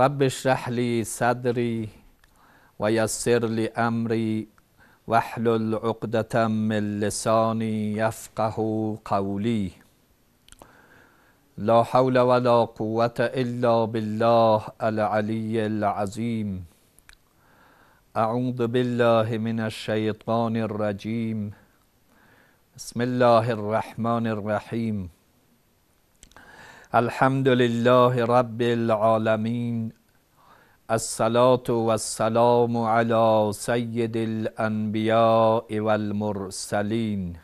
رب اشرح لي صدري ويسر لي أمري واحلل عقدة من لساني يفقه قولي لا حول ولا قوة إلا بالله العلي العظيم أعوذ بالله من الشيطان الرجيم بسم الله الرحمن الرحيم الحمد لله رب العالمين الصلاة والسلام على سيد الأنبياء والمرسلين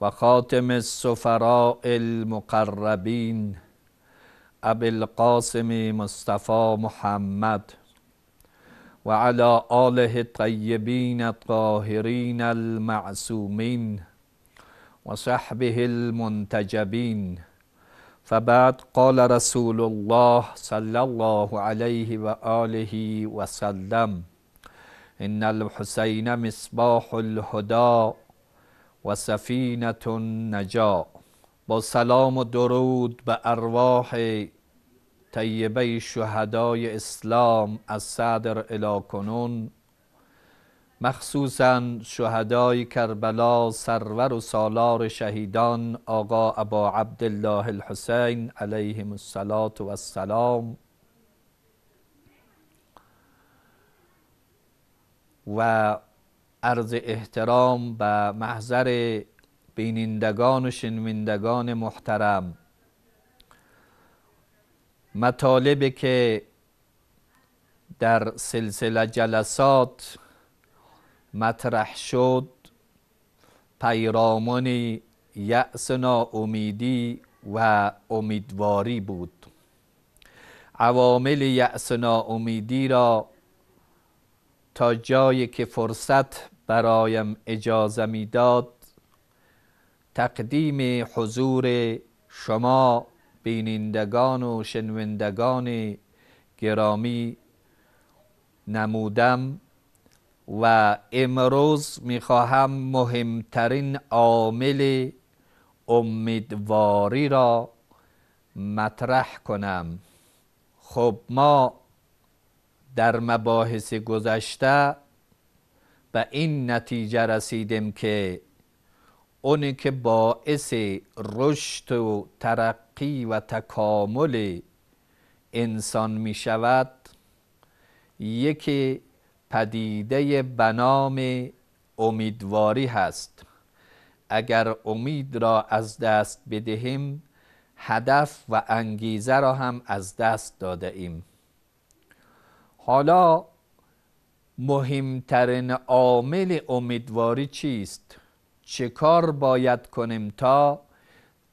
وخاتم السفراء المقربين أبي القاسم مصطفى محمد وعلى آله الطيبين الطاهرين المعصومين وصحبه المنتجبين فبعد قال رسول الله صلى الله عليه وآله وسلم إن الحسين مصباح الهدا وسفينة النجا با سلام و درود به ارواح طیبه شهدای اسلام از صدر الی کنون مخصوصا شهدای کربلا سرور و سالار شهیدان آقا ابا عبدالله الحسین علیهم السلام و السلام و عرض احترام به محضر بینندگان و شنوندگان محترم مطالبی که در سلسله جلسات مطرح شد پیرامون یأس ناامیدی و امیدواری بود عوامل یأس ناامیدی را تا جایی که فرصت برایم اجازه میداد تقدیم حضور شما بینندگان و شنوندگان گرامی نمودم و امروز میخواهم مهمترین عامل امیدواری را مطرح کنم خب ما در مباحث گذشته به این نتیجه رسیدیم که اونی که باعث رشد و ترقی و تکامل انسان می شود یکی پدیده بنام امیدواری هست اگر امید را از دست بدهیم هدف و انگیزه را هم از دست داده ایم حالا مهمترین عامل امیدواری چیست چه کار باید کنیم تا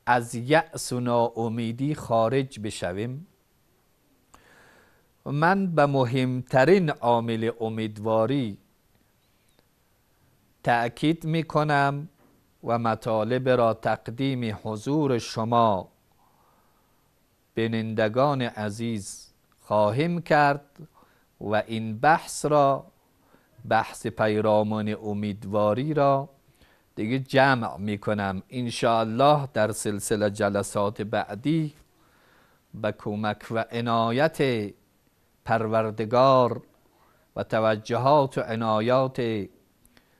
از یأس و ناامیدی خارج بشویم من به مهمترین عامل امیدواری تأکید می کنم و مطالب را تقدیم حضور شما بینندگان عزیز خواهیم کرد و این بحث را بحث پیرامون امیدواری را دیگه جمع می کنم الله در سلسله جلسات بعدی به کمک و عنایت پروردگار و توجهات و عنایات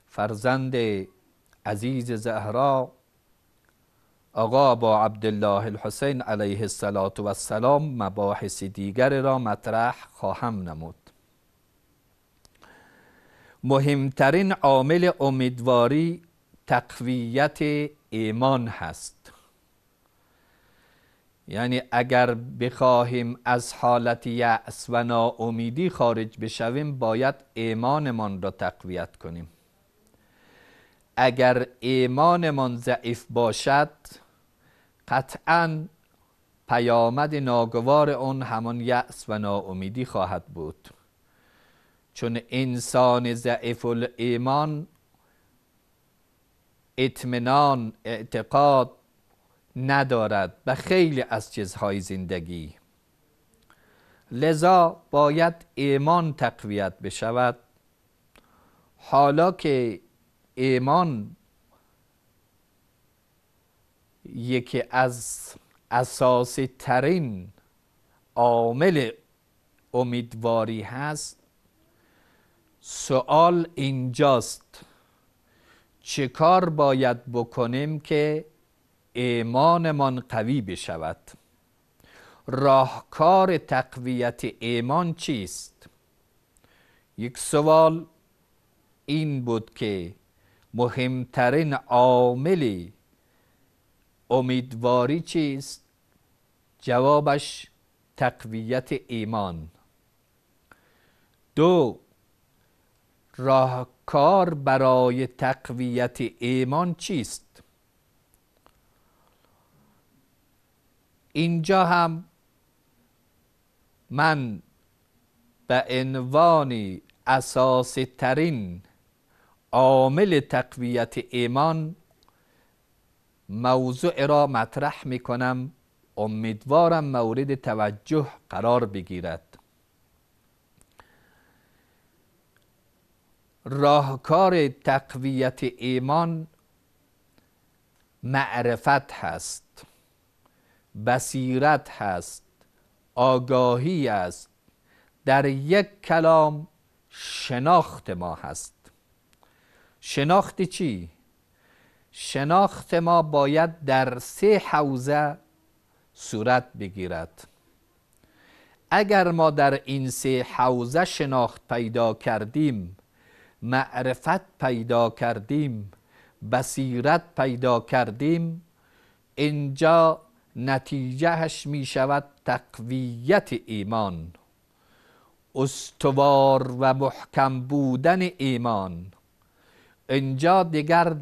فرزند عزیز زهرا آقا با عبدالله الحسین علیه السلام و السلام مباحث دیگر را مطرح خواهم نمود مهمترین عامل امیدواری تقویت ایمان هست یعنی اگر بخواهیم از حالت یأس و ناامیدی خارج بشویم باید ایمانمان را تقویت کنیم اگر ایمانمان ضعیف باشد قطعا پیامد ناگوار اون همان یأس و ناامیدی خواهد بود چون انسان ضعیف ایمان اطمینان اعتقاد ندارد به خیلی از چیزهای زندگی لذا باید ایمان تقویت بشود حالا که ایمان یکی از اساسی ترین عامل امیدواری هست سوال اینجاست چه کار باید بکنیم که ایمانمان قوی بشود راهکار تقویت ایمان چیست یک سوال این بود که مهمترین عامل امیدواری چیست جوابش تقویت ایمان دو راهکار برای تقویت ایمان چیست اینجا هم من به عنوان اساسی ترین عامل تقویت ایمان موضوع را مطرح می کنم امیدوارم مورد توجه قرار بگیرد راهکار تقویت ایمان معرفت هست بصیرت هست آگاهی است در یک کلام شناخت ما هست شناخت چی؟ شناخت ما باید در سه حوزه صورت بگیرد اگر ما در این سه حوزه شناخت پیدا کردیم معرفت پیدا کردیم بصیرت پیدا کردیم اینجا نتیجهش می شود تقویت ایمان استوار و محکم بودن ایمان اینجا دیگر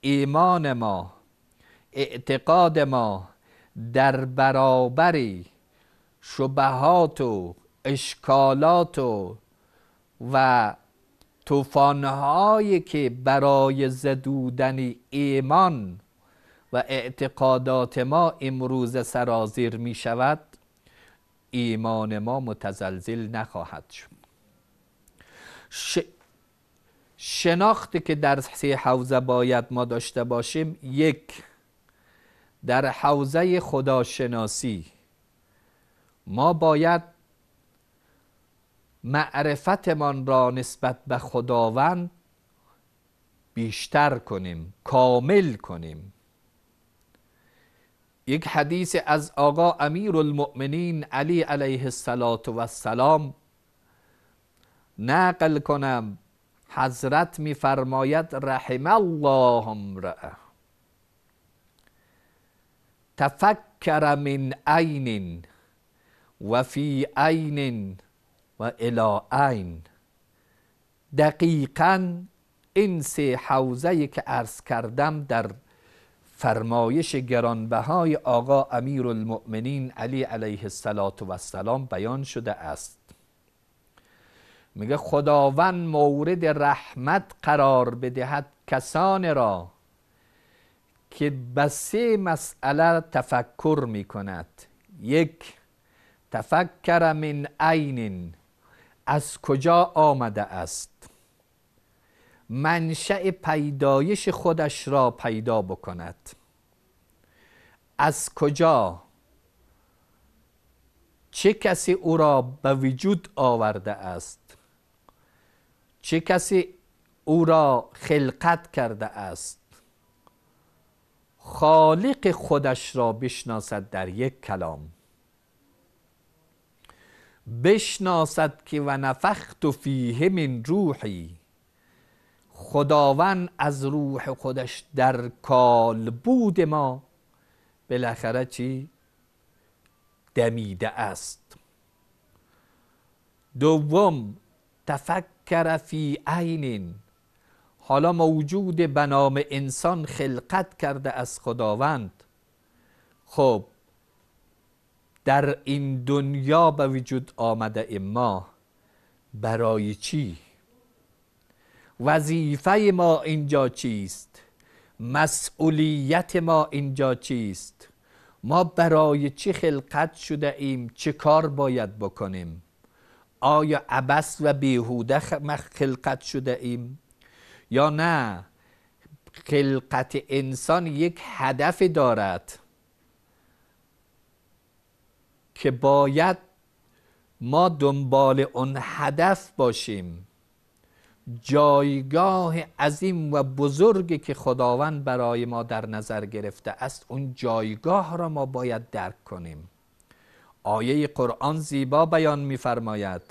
ایمان ما اعتقاد ما در برابر شبهات و اشکالات و و طوفانهایی که برای زدودن ایمان و اعتقادات ما امروز سرازیر می شود ایمان ما متزلزل نخواهد شد شناختی که در سه حوزه باید ما داشته باشیم یک در حوزه خداشناسی ما باید معرفتمان را نسبت به خداوند بیشتر کنیم کامل کنیم یک حدیث از آقا امیر المؤمنین علی علیه السلام نقل کنم حضرت میفرماید رحم الله امرأه تفکر من عین و فی عین و الی عین دقیقا این سه حوزه که عرض کردم در فرمایش گرانبهای آقا امیر المؤمنین علی علیه السلام بیان شده است میگه خداوند مورد رحمت قرار بدهد کسان را که به سه مسئله تفکر میکند یک تفکر من عین از کجا آمده است منشأ پیدایش خودش را پیدا بکند از کجا چه کسی او را به وجود آورده است چه کسی او را خلقت کرده است خالق خودش را بشناسد در یک کلام بشناسد که و نفخت و فیه من روحی خداوند از روح خودش در کال بود ما بالاخره چی؟ دمیده است دوم تفکر فی عینین حالا موجود به نام انسان خلقت کرده از خداوند خب در این دنیا به وجود آمده ما برای چی؟ وظیفه ما اینجا چیست مسئولیت ما اینجا چیست ما برای چه خلقت شده ایم چه کار باید بکنیم آیا عبس و بیهوده خلقت شده ایم یا نه خلقت انسان یک هدف دارد که باید ما دنبال اون هدف باشیم جایگاه عظیم و بزرگی که خداوند برای ما در نظر گرفته است اون جایگاه را ما باید درک کنیم آیه قرآن زیبا بیان می‌فرماید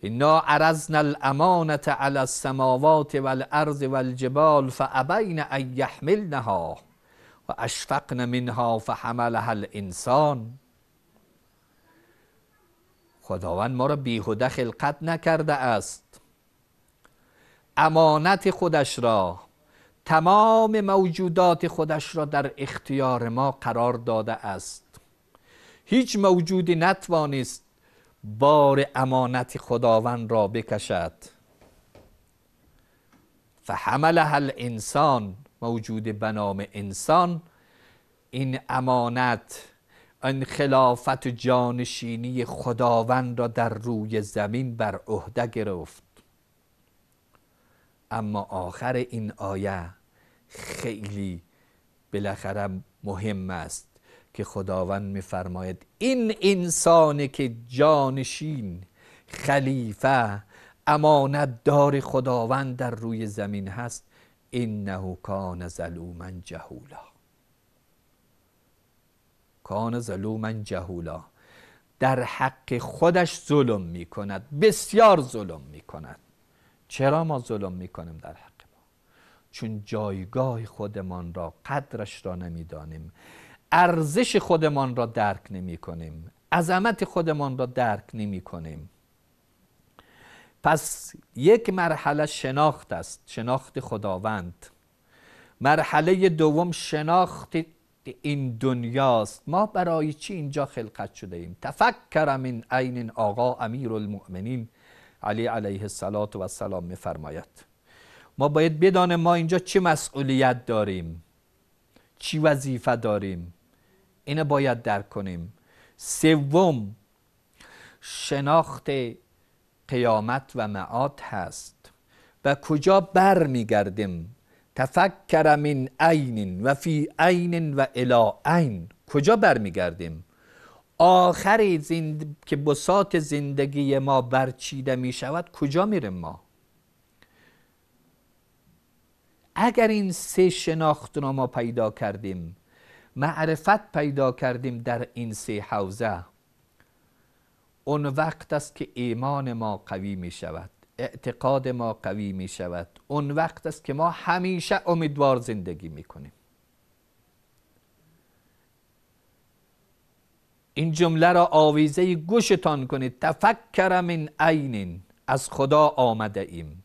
اینا عرضنا الامانت علی السماوات والارض والجبال فابین ان یحملنها و اشفقن منها فحملها الانسان خداوند ما را بیهوده خلقت نکرده است امانت خودش را تمام موجودات خودش را در اختیار ما قرار داده است هیچ موجودی نتوانست بار امانت خداوند را بکشد فحملها الانسان موجود به نام انسان این امانت این خلافت جانشینی خداوند را در روی زمین بر عهده گرفت اما آخر این آیه خیلی بالاخره مهم است که خداوند میفرماید این انسانی که جانشین خلیفه امانت دار خداوند در روی زمین هست انه کان ظلوما جهولا کان ظلوما جهولا در حق خودش ظلم می کند بسیار ظلم می کند چرا ما ظلم می کنیم در حق ما چون جایگاه خودمان را قدرش را نمیدانیم ارزش خودمان را درک نمی کنیم عظمت خودمان را درک نمی کنیم پس یک مرحله شناخت است شناخت خداوند مرحله دوم شناخت این دنیاست ما برای چی اینجا خلقت شده ایم تفکر من عین آقا امیر المؤمنین علی علیه السلام و میفرماید ما باید بدانیم ما اینجا چه مسئولیت داریم چی وظیفه داریم اینه باید درک کنیم سوم شناخت قیامت و معاد هست و کجا بر میگردیم تفکر من عین و فی عین و الا عین کجا برمیگردیم آخر زند... که بسات زندگی ما برچیده می شود کجا میریم ما اگر این سه شناخت را ما پیدا کردیم معرفت پیدا کردیم در این سه حوزه اون وقت است که ایمان ما قوی می شود اعتقاد ما قوی می شود اون وقت است که ما همیشه امیدوار زندگی می کنیم این جمله را آویزه گوشتان کنید تفکر من عین از خدا آمده ایم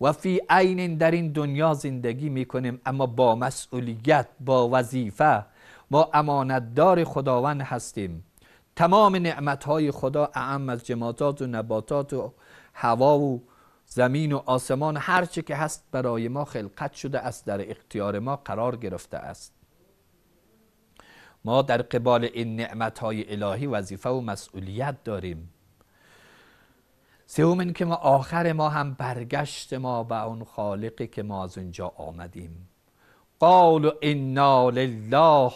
و فی عینین در این دنیا زندگی می کنیم اما با مسئولیت با وظیفه ما امانتدار خداوند هستیم تمام نعمت های خدا اعم از جمادات و نباتات و هوا و زمین و آسمان هرچه که هست برای ما خلقت شده است در اختیار ما قرار گرفته است ما در قبال این نعمت های الهی وظیفه و مسئولیت داریم سوم این که ما آخر ما هم برگشت ما به اون خالقی که ما از اونجا آمدیم قال انا لله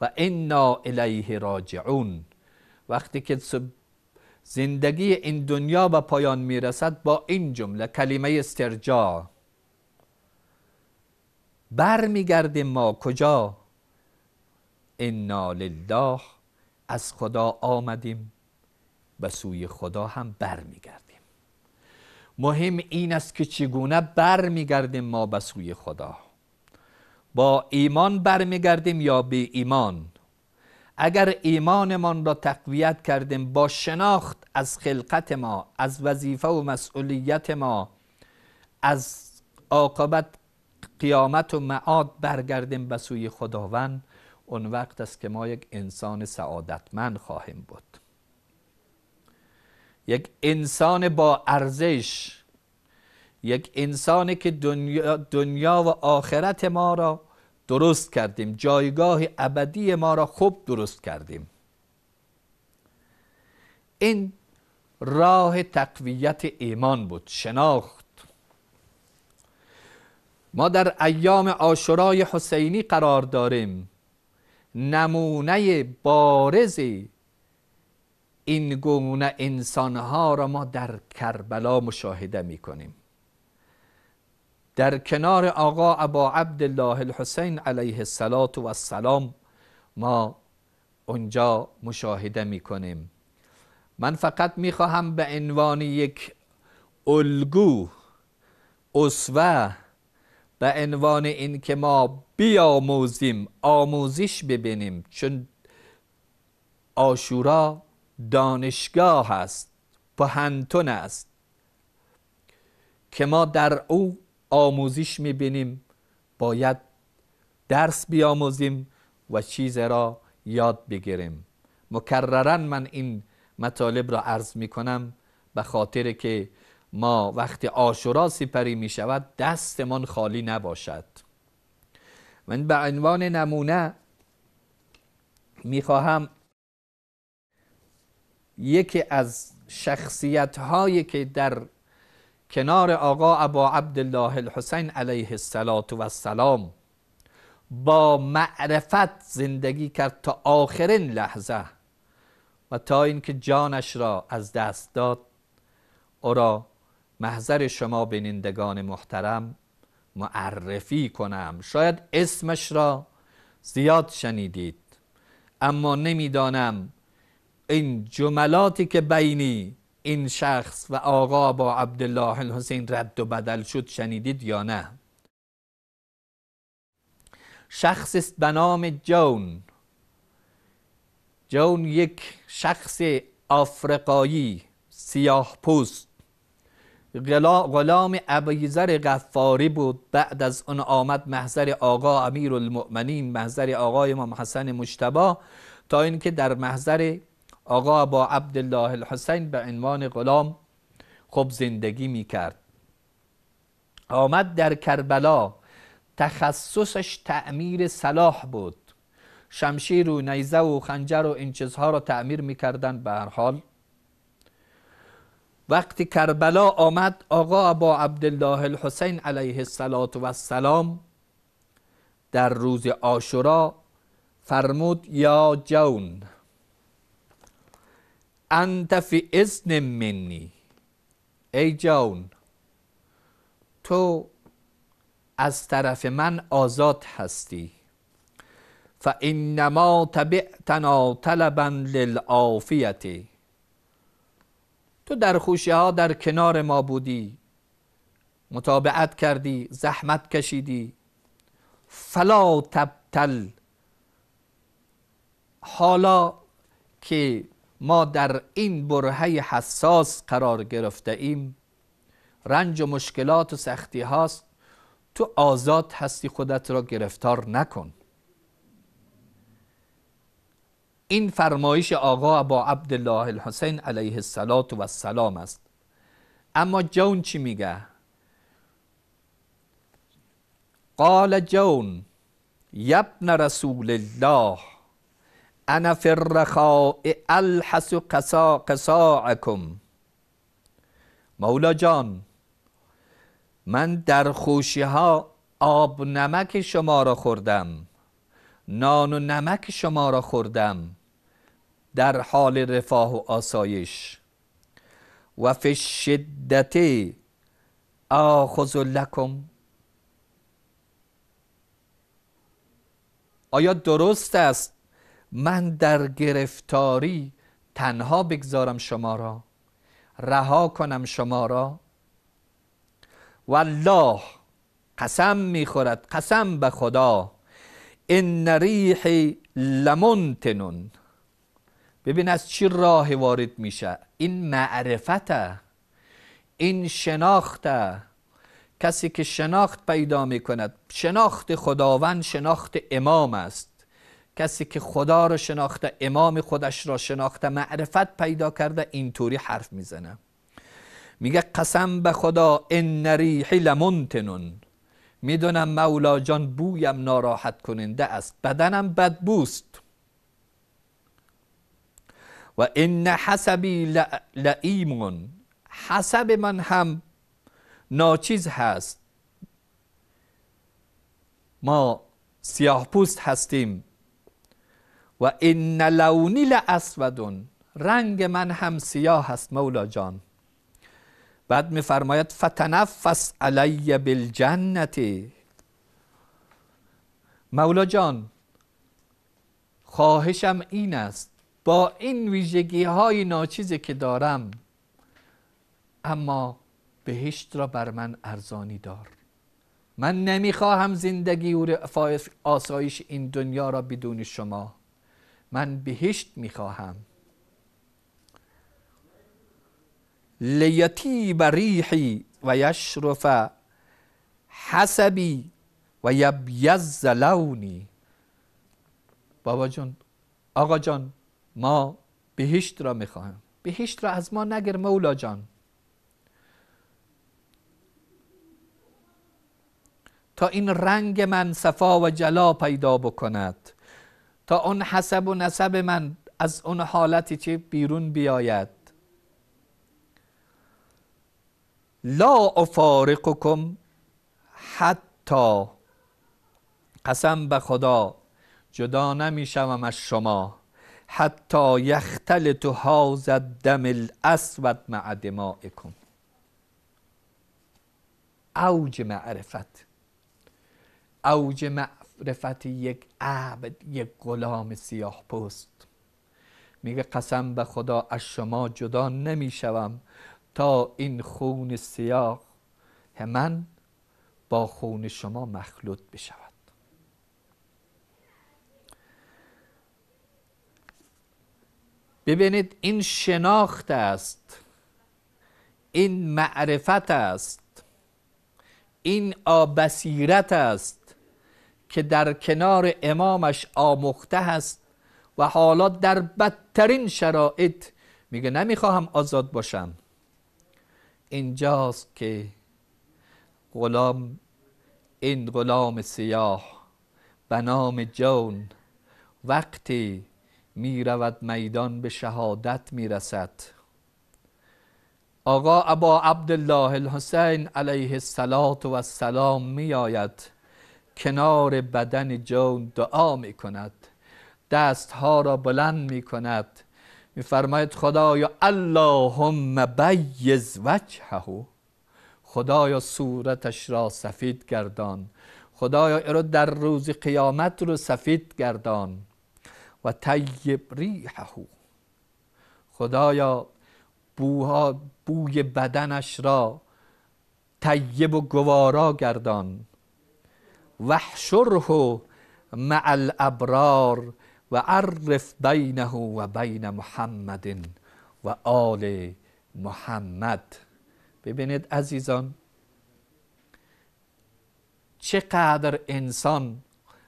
و انا الیه راجعون وقتی که زندگی این دنیا به پایان میرسد با این جمله کلمه استرجا بر ما کجا انا لله از خدا آمدیم به سوی خدا هم بر مهم این است که چگونه بر ما به سوی خدا با ایمان برمیگردیم یا بی ایمان اگر ایمانمان را تقویت کردیم با شناخت از خلقت ما از وظیفه و مسئولیت ما از عاقبت قیامت و معاد برگردیم به سوی خداوند اون وقت است که ما یک انسان سعادتمند خواهیم بود یک انسان با ارزش یک انسانی که دنیا, دنیا و آخرت ما را درست کردیم جایگاه ابدی ما را خوب درست کردیم این راه تقویت ایمان بود شناخت ما در ایام آشورای حسینی قرار داریم نمونه بارز این گونه انسانها را ما در کربلا مشاهده می کنیم در کنار آقا ابا عبدالله الحسین علیه السلام و السلام ما اونجا مشاهده می کنیم من فقط میخواهم به عنوان یک الگو اسوه به عنوان اینکه که ما بیاموزیم آموزش ببینیم چون آشورا دانشگاه است پهنتون است که ما در او آموزش میبینیم باید درس بیاموزیم و چیز را یاد بگیریم مکررا من این مطالب را عرض میکنم به خاطر که ما وقتی آشورا سپری می شود دستمان خالی نباشد من به عنوان نمونه میخواهم یکی از شخصیت هایی که در کنار آقا ابا عبدالله الحسین علیه السلام با معرفت زندگی کرد تا آخرین لحظه و تا اینکه جانش را از دست داد او را محضر شما بینندگان محترم معرفی کنم شاید اسمش را زیاد شنیدید اما نمیدانم این جملاتی که بینی این شخص و آقا با عبدالله الحسین رد و بدل شد شنیدید یا نه شخص است به نام جون جون یک شخص آفریقایی سیاه پوست غلام ابیزر غفاری بود بعد از اون آمد محضر آقا امیر المؤمنین محضر آقای امام حسن مشتبا تا اینکه در محضر آقا با عبدالله الحسین به عنوان غلام خب زندگی می کرد آمد در کربلا تخصصش تعمیر سلاح بود شمشیر و نیزه و خنجر و این چیزها را تعمیر کردن به هر حال وقتی کربلا آمد آقا با عبدالله الحسین علیه السلام و السلام در روز آشورا فرمود یا جون انت فی اذن منی ای جان تو از طرف من آزاد هستی فانما تبعتنا طلبا للعافیه تو در خوشی ها در کنار ما بودی متابعت کردی زحمت کشیدی فلا تبتل حالا که ما در این برهه حساس قرار گرفته ایم رنج و مشکلات و سختی هاست تو آزاد هستی خودت را گرفتار نکن این فرمایش آقا با عبدالله الحسین علیه السلام است اما جون چی میگه قال جون یبن رسول الله انا فی الرخاء الحس قسا مولا جان من در خوشی ها آب نمک شما را خوردم نان و نمک شما را خوردم در حال رفاه و آسایش و فی شدت آخذ لکم آیا درست است من در گرفتاری تنها بگذارم شما را رها کنم شما را والله قسم میخورد قسم به خدا ان ریح لمنتنون ببین از چی راه وارد میشه این معرفته این شناخته کسی که شناخت پیدا میکند شناخت خداوند شناخت امام است کسی که خدا را شناخته امام خودش را شناخته معرفت پیدا کرده اینطوری حرف میزنه میگه قسم به خدا ان ریحی لمنتنون میدونم مولا جان بویم ناراحت کننده است بدنم بدبوست و ان حسبی لعیمون حسب من هم ناچیز هست ما سیاه پوست هستیم و ان لونی لاسودون رنگ من هم سیاه است مولا جان بعد میفرماید فتنفس علی بالجنتی مولا جان خواهشم این است با این ویژگی های ناچیزی که دارم اما بهشت را بر من ارزانی دار من نمیخواهم زندگی و آسایش این دنیا را بدون شما من بهشت میخواهم لیتی بریحی و یشرف حسبی و یبیز لونی بابا جان آقا جان ما بهشت را میخواهم بهشت را از ما نگر مولا جان تا این رنگ من صفا و جلا پیدا بکند تا اون حسب و نسب من از اون حالتی که بیرون بیاید لا افارقکم حتی قسم به خدا جدا نمیشوم از شما حتی تو هذا الدم الاسود مع دمائکم اوج معرفت اوج رفت یک عبد یک غلام سیاه پست میگه قسم به خدا از شما جدا نمیشوم تا این خون سیاه من با خون شما مخلوط بشود ببینید این شناخت است این معرفت است این آبسیرت است که در کنار امامش آمخته هست و حالا در بدترین شرایط میگه نمیخواهم آزاد باشم اینجاست که غلام این غلام سیاه به نام جون وقتی میرود میدان به شهادت میرسد آقا ابا عبدالله الحسین علیه السلام و السلام میآید کنار بدن جون دعا می کند ها را بلند می کند میفرماید خدایا اللهم بیز وجهه خدایا صورتش را سفید گردان خدایا در روز قیامت رو سفید گردان و طیب ریحه خدایا بوها بوی بدنش را طیب و گوارا گردان وحشره مع الابرار و عرف بینه و بین محمد و آل محمد ببینید عزیزان چقدر انسان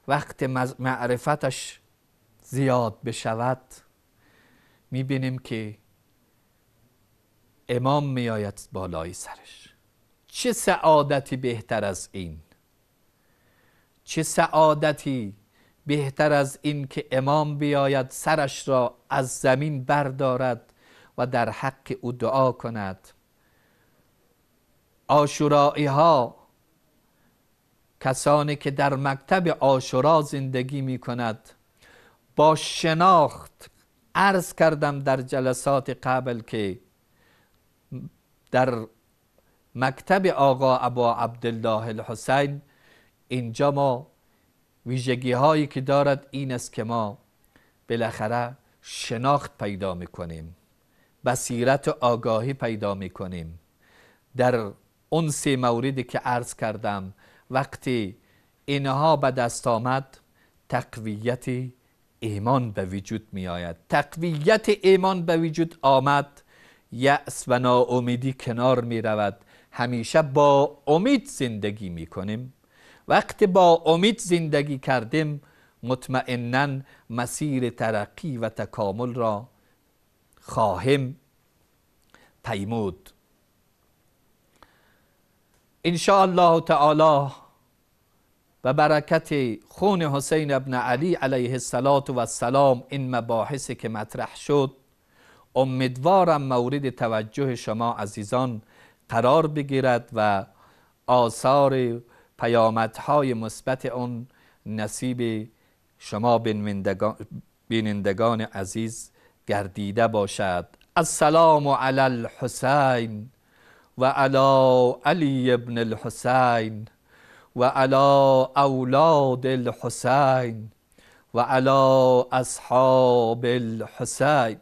وقت معرفتش زیاد بشود میبینیم که امام میآید بالای سرش چه سعادتی بهتر از این چه سعادتی بهتر از این که امام بیاید سرش را از زمین بردارد و در حق او دعا کند آشورایی ها کسانی که در مکتب آشورا زندگی می کند با شناخت عرض کردم در جلسات قبل که در مکتب آقا ابا عبدالله الحسین اینجا ما ویژگی هایی که دارد این است که ما بالاخره شناخت پیدا میکنیم بصیرت و آگاهی پیدا میکنیم در اون سه موردی که عرض کردم وقتی اینها به دست آمد تقویت ایمان به وجود می آید تقویت ایمان به وجود آمد یأس و ناامیدی کنار می رود همیشه با امید زندگی می وقت با امید زندگی کردیم مطمئنا مسیر ترقی و تکامل را خواهیم پیمود ان الله تعالی و برکت خون حسین ابن علی علیه السلام این مباحثی که مطرح شد امیدوارم مورد توجه شما عزیزان قرار بگیرد و آثار پیامدهای مثبت اون نصیب شما بینندگان عزیز گردیده باشد السلام علی الحسین و علی علی ابن الحسین و علی اولاد الحسین و علی اصحاب الحسین